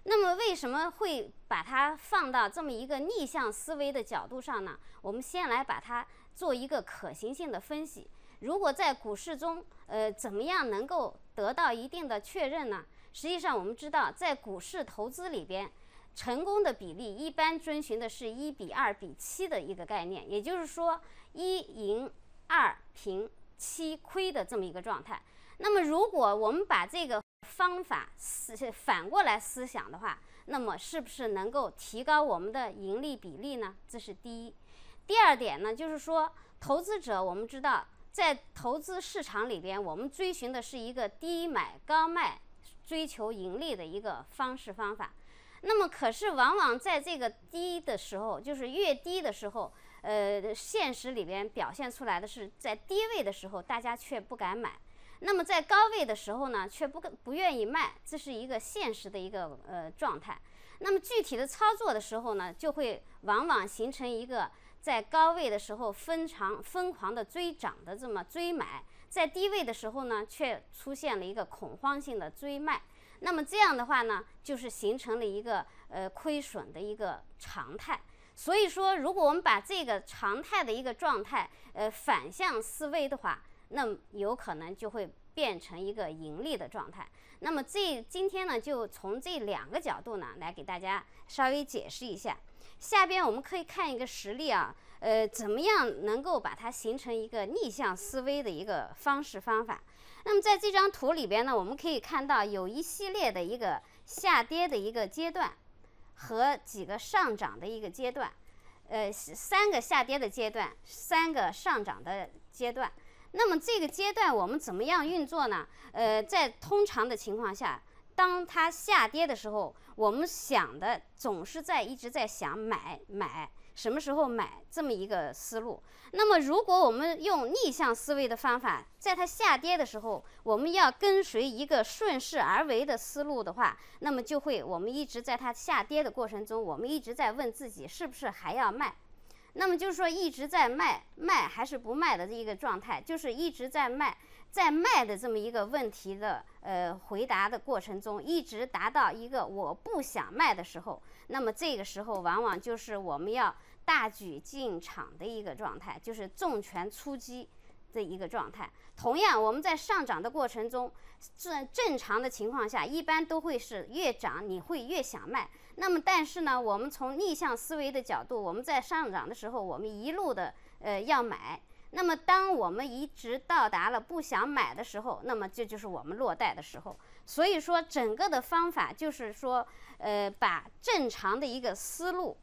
那么，为什么会把它放到这么一个逆向思维的角度上呢？我们先来把它做一个可行性的分析。如果在股市中，呃，怎么样能够得到一定的确认呢？实际上，我们知道，在股市投资里边，成功的比例一般遵循的是一比二比七的一个概念，也就是说，一赢二平七亏的这么一个状态。那么，如果我们把这个方法思反过来思想的话，那么是不是能够提高我们的盈利比例呢？这是第一。第二点呢，就是说投资者，我们知道，在投资市场里边，我们追寻的是一个低买高卖，追求盈利的一个方式方法。那么，可是往往在这个低的时候，就是越低的时候，呃，现实里边表现出来的是在低位的时候，大家却不敢买。那么在高位的时候呢，却不不愿意卖，这是一个现实的一个呃状态。那么具体的操作的时候呢，就会往往形成一个在高位的时候疯长疯狂的追涨的这么追买，在低位的时候呢，却出现了一个恐慌性的追卖。那么这样的话呢，就是形成了一个呃亏损的一个常态。所以说，如果我们把这个常态的一个状态呃反向思维的话。那么有可能就会变成一个盈利的状态。那么这今天呢，就从这两个角度呢，来给大家稍微解释一下。下边我们可以看一个实例啊，呃，怎么样能够把它形成一个逆向思维的一个方式方法？那么在这张图里边呢，我们可以看到有一系列的一个下跌的一个阶段和几个上涨的一个阶段，呃，三个下跌的阶段，三个上涨的阶段。那么这个阶段我们怎么样运作呢？呃，在通常的情况下，当它下跌的时候，我们想的总是在一直在想买买，什么时候买这么一个思路。那么如果我们用逆向思维的方法，在它下跌的时候，我们要跟随一个顺势而为的思路的话，那么就会我们一直在它下跌的过程中，我们一直在问自己是不是还要卖。那么就是说，一直在卖，卖还是不卖的这一个状态，就是一直在卖，在卖的这么一个问题的呃回答的过程中，一直达到一个我不想卖的时候，那么这个时候往往就是我们要大举进场的一个状态，就是重拳出击的一个状态。同样，我们在上涨的过程中，正正常的情况下，一般都会是越涨你会越想卖。那么，但是呢，我们从逆向思维的角度，我们在上涨的时候，我们一路的呃要买。那么，当我们一直到达了不想买的时候，那么这就是我们落袋的时候。所以说，整个的方法就是说，呃，把正常的一个思路，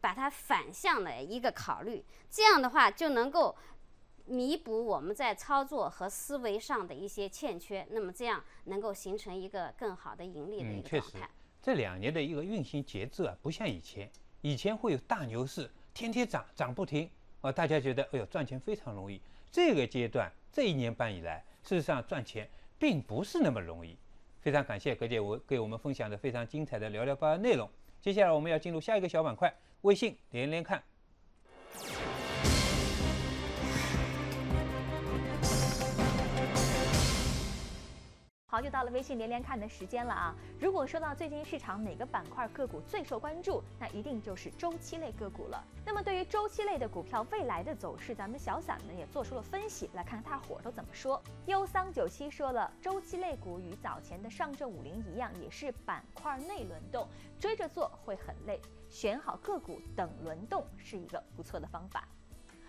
把它反向的一个考虑，这样的话就能够弥补我们在操作和思维上的一些欠缺。那么这样能够形成一个更好的盈利的一个状态。这两年的一个运行节奏啊，不像以前，以前会有大牛市，天天涨涨不停，啊，大家觉得，哎呦，赚钱非常容易。这个阶段，这一年半以来，事实上赚钱并不是那么容易。非常感谢葛姐，我给我们分享的非常精彩的聊聊八内容。接下来我们要进入下一个小板块，微信连连看。好，又到了微信连连看的时间了啊！如果说到最近市场哪个板块个股最受关注，那一定就是周期类个股了。那么对于周期类的股票未来的走势，咱们小散们也做出了分析，来看看大伙儿都怎么说。优桑九七说了，周期类股与早前的上证五零一样，也是板块内轮动，追着做会很累，选好个股等轮动是一个不错的方法。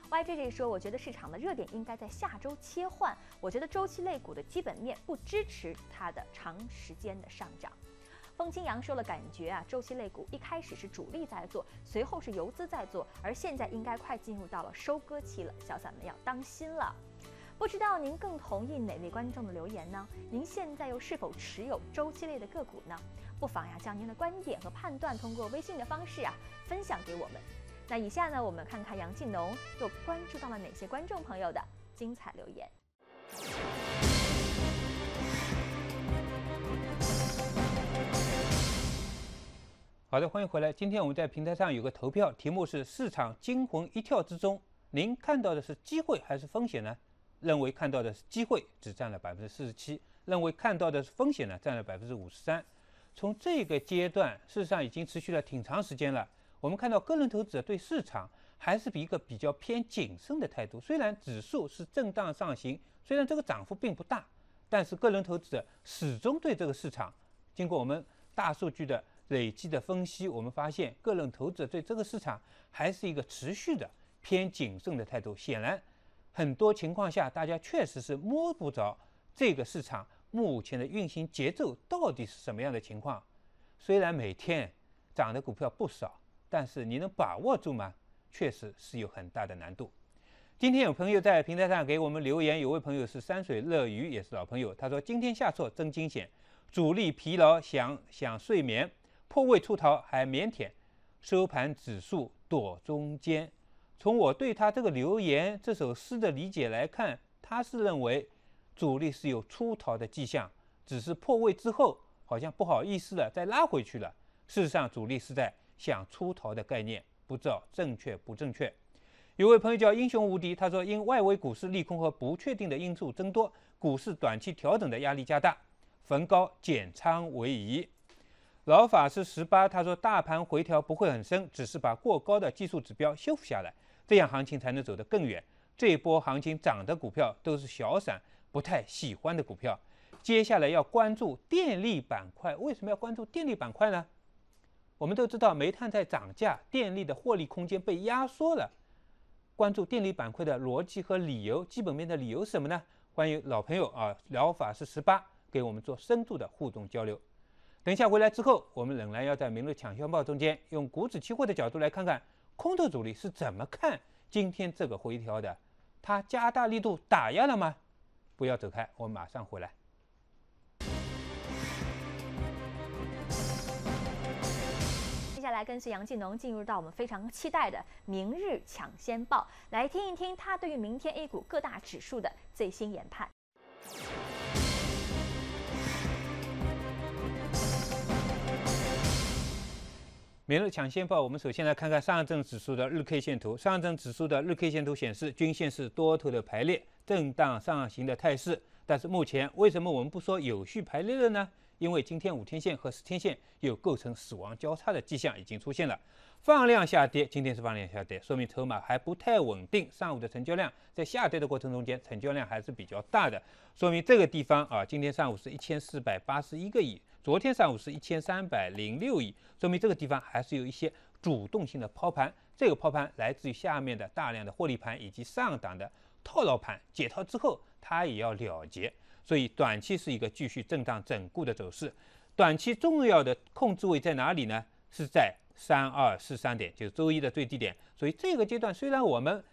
YJJ 说：“我觉得市场的热点应该在下周切换。我觉得周期类股的基本面不支持它的长时间的上涨。”风清扬说了：“感觉啊，周期类股一开始是主力在做，随后是游资在做，而现在应该快进入到了收割期了，小散们要当心了。”不知道您更同意哪位观众的留言呢？您现在又是否持有周期类的个股呢？不妨呀，将您的观点和判断通过微信的方式啊分享给我们。那以下呢，我们看看杨继农又关注到了哪些观众朋友的精彩留言。好的，欢迎回来。今天我们在平台上有个投票，题目是“市场惊魂一跳”之中，您看到的是机会还是风险呢？认为看到的是机会，只占了百分之四十七；认为看到的是风险呢，占了百分之五十三。从这个阶段，事实上已经持续了挺长时间了。我们看到，个人投资者对市场还是比一个比较偏谨慎的态度。虽然指数是震荡上行，虽然这个涨幅并不大，但是个人投资者始终对这个市场，经过我们大数据的累计的分析，我们发现个人投资者对这个市场还是一个持续的偏谨慎的态度。显然，很多情况下，大家确实是摸不着这个市场目前的运行节奏到底是什么样的情况。虽然每天涨的股票不少。但是你能把握住吗？确实是有很大的难度。今天有朋友在平台上给我们留言，有位朋友是山水乐鱼，也是老朋友。他说：“今天下挫真惊险，主力疲劳想想睡眠，破位出逃还腼腆，收盘指数躲中间。”从我对他这个留言这首诗的理解来看，他是认为主力是有出逃的迹象，只是破位之后好像不好意思了，再拉回去了。事实上，主力是在。想出逃的概念不知道正确不正确。有位朋友叫英雄无敌，他说因外围股市利空和不确定的因素增多，股市短期调整的压力加大，逢高减仓为宜。老法师十八他说大盘回调不会很深，只是把过高的技术指标修复下来，这样行情才能走得更远。这一波行情涨的股票都是小散不太喜欢的股票，接下来要关注电力板块。为什么要关注电力板块呢？我们都知道煤炭在涨价，电力的获利空间被压缩了。关注电力板块的逻辑和理由，基本面的理由是什么呢？欢迎老朋友啊，疗法是十八给我们做深度的互动交流。等一下回来之后，我们仍然要在《明日抢先报》中间用股指期货的角度来看看空头主力是怎么看今天这个回调的，他加大力度打压了吗？不要走开，我马上回来。再来跟随杨继农进入到我们非常期待的明日抢先报，来听一听他对于明天 A 股各大指数的最新研判。明日抢先报，我们首先来看看上证指数的日 K 线图。上证指数的日 K 线图显示，均线是多头的排列，震荡上行的态势。但是目前，为什么我们不说有序排列了呢？因为今天五天线和十天线有构成死亡交叉的迹象已经出现了，放量下跌，今天是放量下跌，说明筹码还不太稳定。上午的成交量在下跌的过程中间，成交量还是比较大的，说明这个地方啊，今天上午是一千四百八十一个亿，昨天上午是一千三百零六亿，说明这个地方还是有一些主动性的抛盘，这个抛盘来自于下面的大量的获利盘以及上档的套牢盘，解套之后它也要了结。所以短期是一个继续震荡整固的走势。短期重要的控制位在哪里呢？是在三二四三点，就是周一的最低点。所以这个阶段虽然我们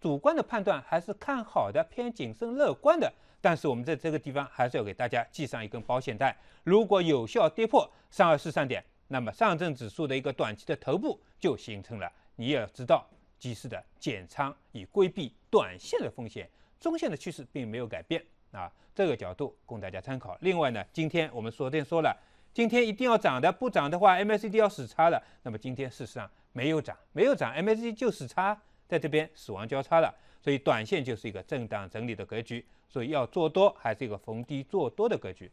主观的判断还是看好的，偏谨慎乐观的，但是我们在这个地方还是要给大家系上一根保险带。如果有效跌破三二四三点，那么上证指数的一个短期的头部就形成了。你也要知道及时的减仓，以规避短线的风险。中线的趋势并没有改变。啊，这个角度供大家参考。另外呢，今天我们昨天说了，今天一定要涨的，不涨的话，MACD 要死叉了。那么今天事实上没有涨，没有涨，MACD 就死叉，在这边死亡交叉了。所以短线就是一个震荡整理的格局，所以要做多还是一个逢低做多的格局。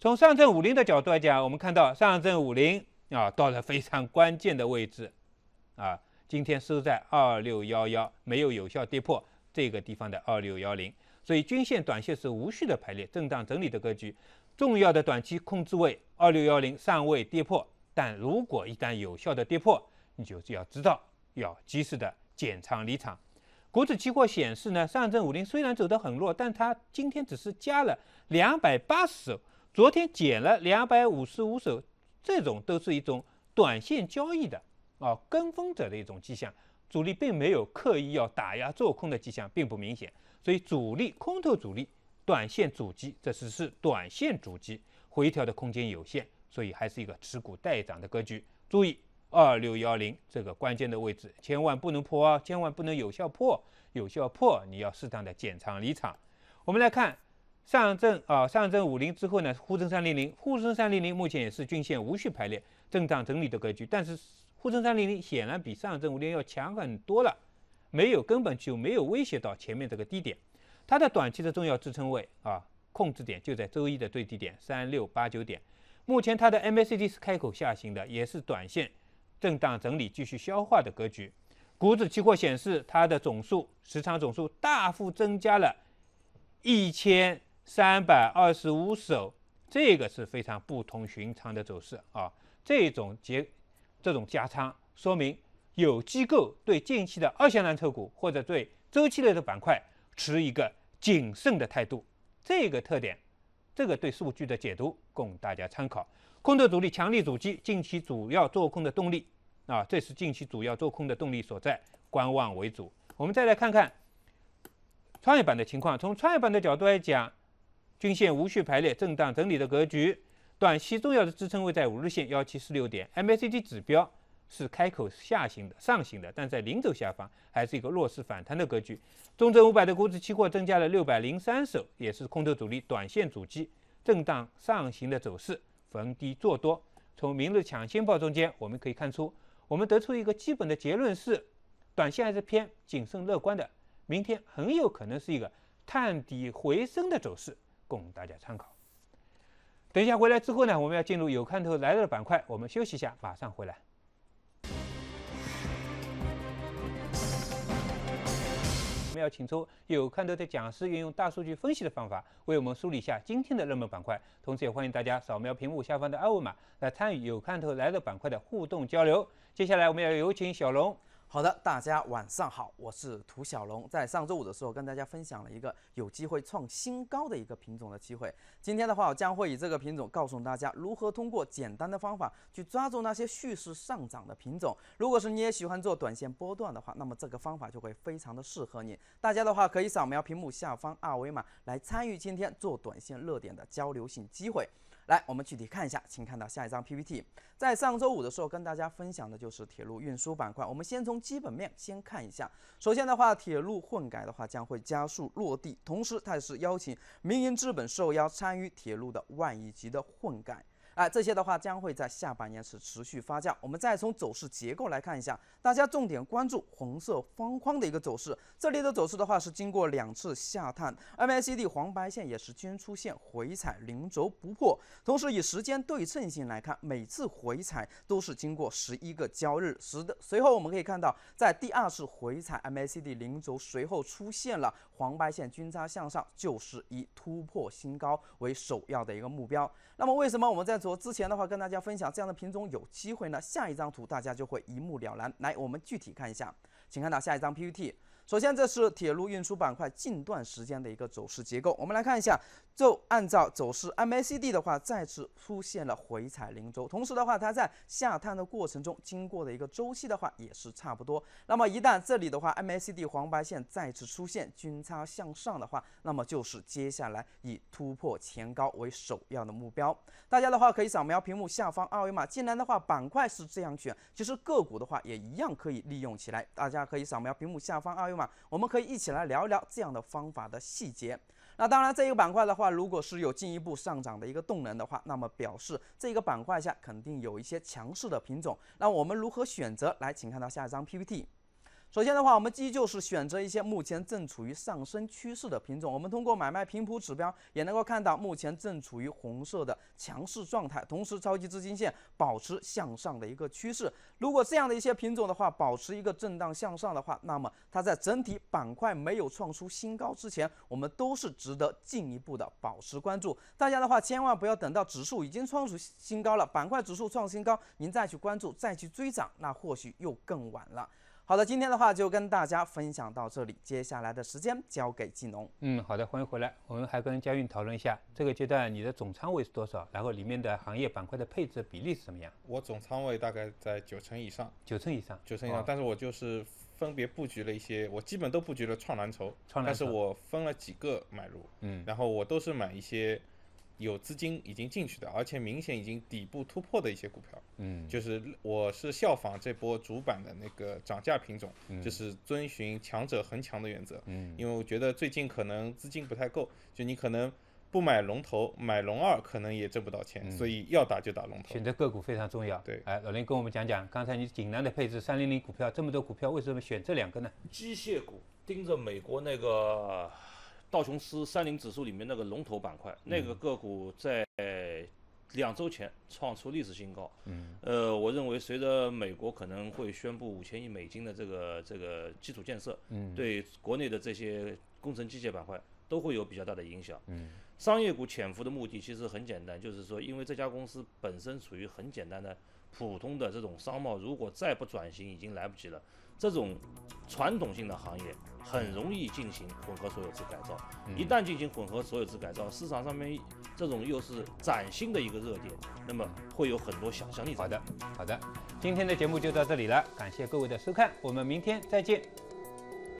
从上证五零的角度来讲，我们看到上证五零啊到了非常关键的位置，啊，今天收在二六幺幺，没有有效跌破这个地方的二六幺零。所以均线、短线是无序的排列，震荡整理的格局。重要的短期控制位二六幺零尚未跌破，但如果一旦有效的跌破，你就要知道，要及时的减仓离场。股指期货显示呢，上证五零虽然走得很弱，但它今天只是加了两百八十手，昨天减了两百五十五手，这种都是一种短线交易的啊，跟风者的一种迹象。主力并没有刻意要打压做空的迹象，并不明显。所以主力空头主力短线主机，这只是短线主机回调的空间有限，所以还是一个持股待涨的格局。注意二六幺零这个关键的位置，千万不能破啊，千万不能有效破，有效破你要适当的减仓离场。我们来看上证啊，上证五零之后呢，沪深三零零，沪深三零零目前也是均线无序排列，震荡整理的格局，但是沪深三零零显然比上证五零要强很多了。没有，根本就没有威胁到前面这个低点，它的短期的重要支撑位啊，控制点就在周一的最低点三六八九点。目前它的 MACD 是开口下行的，也是短线震荡整理、继续消化的格局。股指期货显示，它的总数持仓总数大幅增加了，一千三百二十五手，这个是非常不同寻常的走势啊！这种结，这种加仓说明。有机构对近期的二线蓝筹股或者对周期类的板块持一个谨慎的态度，这个特点，这个对数据的解读供大家参考。空头主力强力阻击，近期主要做空的动力啊，这是近期主要做空的动力所在，观望为主。我们再来看看创业板的情况。从创业板的角度来讲，均线无序排列，震荡整理的格局，短期重要的支撑位在五日线幺七四六点，MACD 指标。是开口下行的、上行的，但在零轴下方还是一个弱势反弹的格局。中证五百的股指期货增加了六百零三手，也是空头主力、短线主机震荡上行的走势，逢低做多。从明日抢先报中间，我们可以看出，我们得出一个基本的结论是，短线还是偏谨慎乐观的。明天很有可能是一个探底回升的走势，供大家参考。等一下回来之后呢，我们要进入有看头来了的板块，我们休息一下，马上回来。我们要请出有看头的讲师，运用大数据分析的方法，为我们梳理一下今天的热门板块。同时，也欢迎大家扫描屏幕下方的二维码，来参与有看头来了板块的互动交流。接下来，我们要有请小龙。好的，大家晚上好，我是涂小龙。在上周五的时候，跟大家分享了一个有机会创新高的一个品种的机会。今天的话，我将会以这个品种，告诉大家如何通过简单的方法去抓住那些蓄势上涨的品种。如果是你也喜欢做短线波段的话，那么这个方法就会非常的适合你。大家的话，可以扫描屏幕下方二维码来参与今天做短线热点的交流性机会。来，我们具体看一下，请看到下一张 PPT。在上周五的时候，跟大家分享的就是铁路运输板块。我们先从基本面先看一下。首先的话，铁路混改的话将会加速落地，同时它也是邀请民营资本受邀参与铁路的万亿级的混改。啊，这些的话将会在下半年是持续发酵。我们再从走势结构来看一下，大家重点关注红色方框的一个走势。这里的走势的话是经过两次下探，MACD 黄白线也是均出现回踩零轴不破。同时以时间对称性来看，每次回踩都是经过十一个交易日时的。随后我们可以看到，在第二次回踩，MACD 零轴随后出现了黄白线均差向上，就是以突破新高为首要的一个目标。那么为什么我们在昨之前的话跟大家分享这样的品种有机会呢？下一张图大家就会一目了然。来，我们具体看一下，请看到下一张 PPT。首先，这是铁路运输板块近段时间的一个走势结构，我们来看一下。就按照走势，MACD 的话再次出现了回踩零轴，同时的话，它在下探的过程中经过的一个周期的话也是差不多。那么一旦这里的话，MACD 黄白线再次出现均差向上的话，那么就是接下来以突破前高为首要的目标。大家的话可以扫描屏幕下方二维码，进来的话板块是这样选，其实个股的话也一样可以利用起来。大家可以扫描屏幕下方二维码，我们可以一起来聊一聊这样的方法的细节。那当然，这个板块的话，如果是有进一步上涨的一个动能的话，那么表示这个板块下肯定有一些强势的品种。那我们如何选择？来，请看到下一张 PPT。首先的话，我们依旧是选择一些目前正处于上升趋势的品种。我们通过买卖频谱指标也能够看到，目前正处于红色的强势状态。同时，超级资金线保持向上的一个趋势。如果这样的一些品种的话，保持一个震荡向上的话，那么它在整体板块没有创出新高之前，我们都是值得进一步的保持关注。大家的话，千万不要等到指数已经创出新高了，板块指数创新高，您再去关注、再去追涨，那或许又更晚了。好的，今天的话就跟大家分享到这里，接下来的时间交给季农。嗯，好的，欢迎回来。我们还跟佳运讨论一下，这个阶段你的总仓位是多少？然后里面的行业板块的配置比例是什么样？我总仓位大概在九成以上。九成以上，九成以上，但是我就是分别布局了一些，我基本都布局了创蓝筹，但是我分了几个买入。嗯，然后我都是买一些。有资金已经进去的，而且明显已经底部突破的一些股票，嗯，就是我是效仿这波主板的那个涨价品种，就是遵循强者恒强的原则，嗯，因为我觉得最近可能资金不太够，就你可能不买龙头，买龙二可能也挣不到钱，所以要打就打龙头。选择个股非常重要，对，哎，老林跟我们讲讲，刚才你锦南的配置三零零股票这么多股票，为什么选这两个呢？机械股盯着美国那个。道琼斯三零指数里面那个龙头板块，那个个股在两周前创出历史新高。嗯，呃，我认为随着美国可能会宣布五千亿美金的这个这个基础建设，嗯，对国内的这些工程机械板块都会有比较大的影响。嗯，商业股潜伏的目的其实很简单，就是说因为这家公司本身处于很简单的普通的这种商贸，如果再不转型，已经来不及了。这种传统性的行业很容易进行混合所有制改造，一旦进行混合所有制改造，市场上面这种又是崭新的一个热点，那么会有很多想象力。好的，好的，今天的节目就到这里了，感谢各位的收看，我们明天再见。